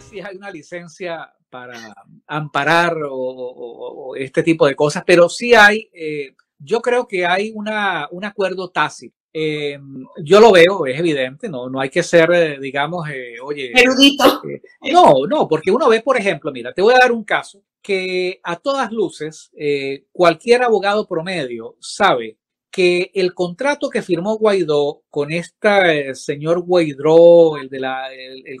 si hay una licencia para amparar o, este tipo de cosas, pero sí hay, eh, yo creo que hay un acuerdo tácito. Em, yo lo veo, es evidente, no, no hay que ser, eh, digamos, eh, oye... Erudito. no, no, porque uno ve, por ejemplo, mira, te voy a dar un caso que a todas luces cualquier abogado promedio sabe que el contrato que firmó Guaidó con este eh, señor Guaidó, el, de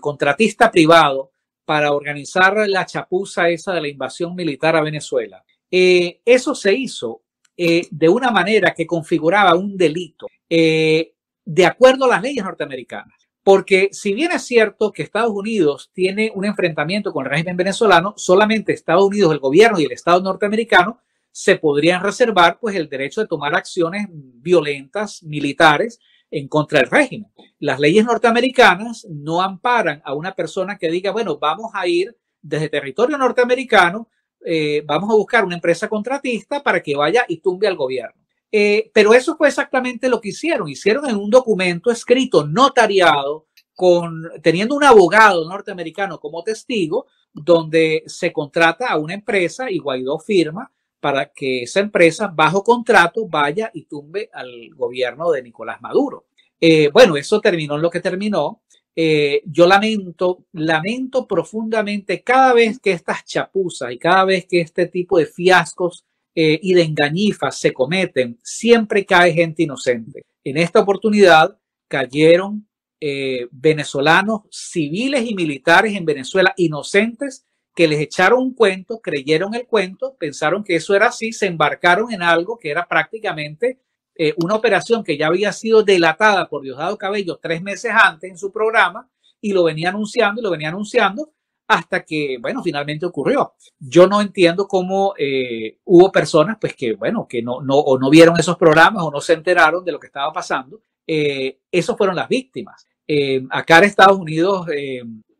contratista privado, para organizar la chapuza esa de la invasión militar a Venezuela, eh, eso se hizo eh, de una manera que configuraba un delito de acuerdo a las leyes norteamericanas. Porque si bien es cierto que Estados Unidos tiene un enfrentamiento con el régimen venezolano, solamente Estados Unidos, el gobierno y el Estado norteamericano se podrían reservar pues el derecho de tomar acciones violentas militares en contra del régimen. Las leyes norteamericanas no amparan a una persona que diga, bueno, vamos a ir desde territorio norteamericano, eh, vamos a buscar una empresa contratista para que vaya y tumbe al gobierno. Eh, pero eso fue exactamente lo que hicieron. Hicieron en un documento escrito, notariado, con, teniendo un abogado norteamericano como testigo, donde se contrata a una empresa y Guaidó firma para que esa empresa bajo contrato vaya y tumbe al gobierno de Nicolás Maduro. Eh, bueno, eso terminó en lo que terminó. Eh, yo lamento, lamento profundamente cada vez que estas chapuzas y cada vez que este tipo de fiascos eh, y de engañifas se cometen, siempre cae gente inocente. En esta oportunidad cayeron venezolanos civiles y militares en Venezuela inocentes que les echaron un cuento, creyeron el cuento, pensaron que eso era así, se embarcaron en algo que era prácticamente eh, una operación que ya había sido delatada por Diosdado Cabello tres meses antes en su programa y lo venía anunciando y lo venía anunciando hasta que, bueno, finalmente ocurrió. Yo no entiendo cómo eh, hubo personas, pues que, bueno, que no, no, o no vieron esos programas o no se enteraron de lo que estaba pasando. Eh, esas fueron las víctimas. acá en Estados Unidos,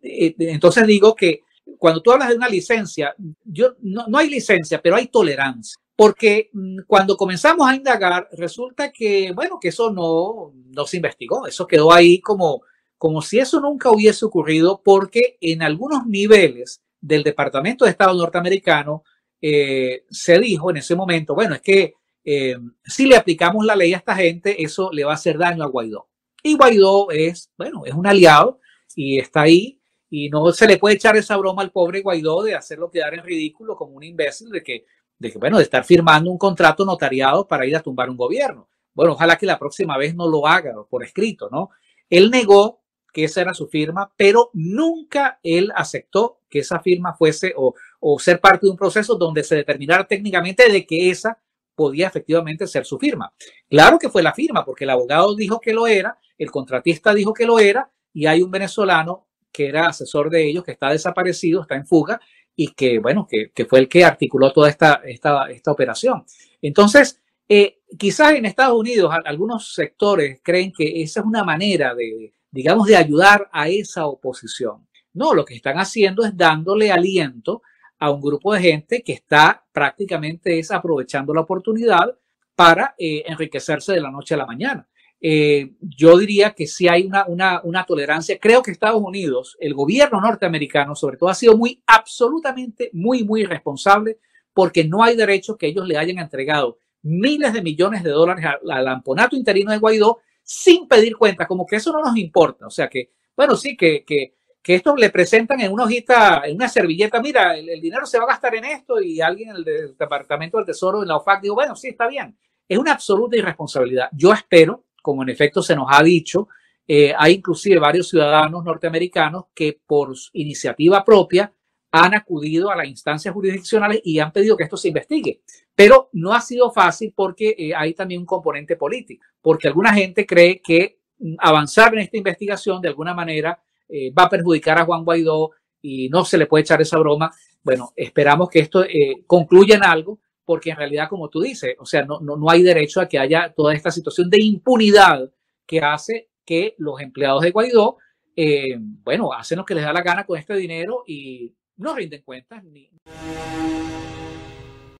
entonces digo que cuando tú hablas de una licencia, yo, no, no hay licencia, pero hay tolerancia. Porque mm, cuando comenzamos a indagar, resulta que, bueno, que eso no, no se investigó, eso quedó ahí como, como si eso nunca hubiese ocurrido, porque en algunos niveles del Departamento de Estado norteamericano eh, se dijo en ese momento, bueno, es que eh, si le aplicamos la ley a esta gente, eso le va a hacer daño a Guaidó. Y Guaidó es, bueno, es un aliado y está ahí y no se le puede echar esa broma al pobre Guaidó de hacerlo quedar en ridículo como un imbécil de que, de bueno, de estar firmando un contrato notariado para ir a tumbar un gobierno. Bueno, ojalá que la próxima vez no lo haga por escrito, ¿no? Él negó que esa era su firma, pero nunca él aceptó que esa firma fuese o, o ser parte de un proceso donde se determinara técnicamente de que esa podía efectivamente ser su firma. Claro que fue la firma, porque el abogado dijo que lo era, el contratista dijo que lo era, y hay un venezolano que era asesor de ellos, que está desaparecido, está en fuga y que, bueno, que, fue el que articuló toda esta, esta, operación. Entonces, eh, quizás en Estados Unidos algunos sectores creen que esa es una manera de, digamos, de ayudar a esa oposición. No, lo que están haciendo es dándole aliento a un grupo de gente que está prácticamente es aprovechando la oportunidad para eh, enriquecerse de la noche a la mañana. Eh, yo diría que sí hay una, una, una, tolerancia. Creo que Estados Unidos, el gobierno norteamericano, sobre todo, ha sido muy, absolutamente, muy, muy responsable porque no hay derecho que ellos le hayan entregado miles de millones de dólares al lamponato interino de Guaidó sin pedir cuenta, como que eso no nos importa. O sea que, bueno, sí, que, que, que esto le presentan en una hojita, en una servilleta, mira, el, dinero se va a gastar en esto y alguien en el Departamento del Tesoro, en la OFAC, digo, bueno, sí, está bien. Es una absoluta irresponsabilidad. Yo espero como en efecto se nos ha dicho, eh, hay inclusive varios ciudadanos norteamericanos que por iniciativa propia han acudido a las instancias jurisdiccionales y han pedido que esto se investigue. Pero no ha sido fácil porque eh, hay también un componente político, porque alguna gente cree que mm, avanzar en esta investigación de alguna manera eh, va a perjudicar a Juan Guaidó y no se le puede echar esa broma. Bueno, esperamos que esto concluya en algo, porque en realidad, como tú dices, o sea, no, no, hay derecho a que haya toda esta situación de impunidad que hace que los empleados de Guaidó, eh, bueno, hacen lo que les da la gana con este dinero y no rinden cuentas ni.